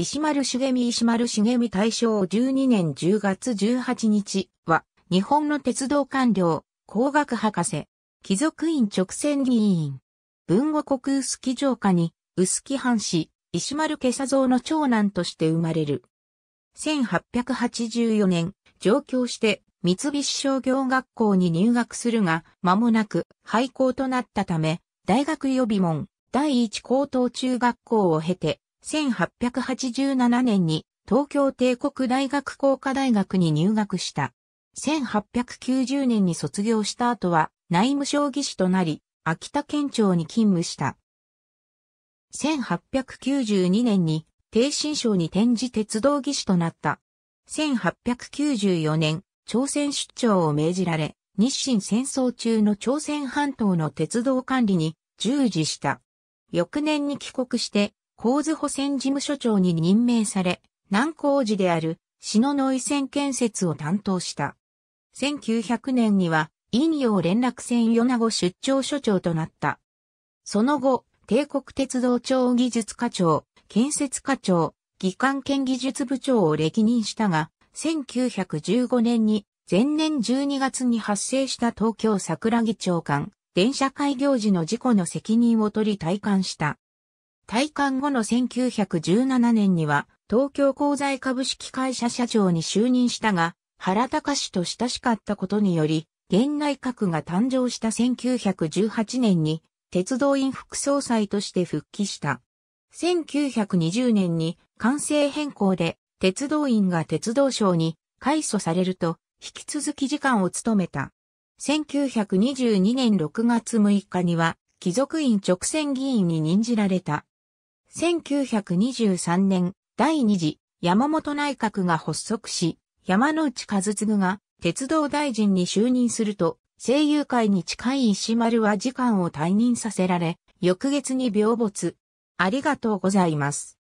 石丸茂美石丸茂美大正12年10月18日は、日本の鉄道官僚、工学博士、貴族院直線議員、文後国薄木城下に、薄木藩士、石丸家佐蔵の長男として生まれる。1884年、上京して、三菱商業学校に入学するが、間もなく廃校となったため、大学予備門、第一高等中学校を経て、1887年に東京帝国大学工科大学に入学した。1890年に卒業した後は内務省技師となり、秋田県庁に勤務した。1892年に低新省に転じ鉄道技師となった。1894年、朝鮮出張を命じられ、日清戦争中の朝鮮半島の鉄道管理に従事した。翌年に帰国して神津保線事務所長に任命され、南高寺である篠ノ井線建設を担当した。1900年には、陰陽連絡船米子出張所長となった。その後、帝国鉄道庁技術課長、建設課長、技官兼技術部長を歴任したが、1915年に前年12月に発生した東京桜木長官、電車開業時の事故の責任を取り退官した。退官後の1917年には、東京鉱材株式会社社長に就任したが、原隆と親しかったことにより、現内閣が誕生した1918年に、鉄道院副総裁として復帰した。1920年に完成変更で鉄道院が鉄道省に改組されると引き続き時間を務めた。1922年6月6日には貴族院直選議員に任じられた。1923年、第2次山本内閣が発足し、山内和次が鉄道大臣に就任すると、声優界に近い石丸は時間を退任させられ、翌月に病没。ありがとうございます。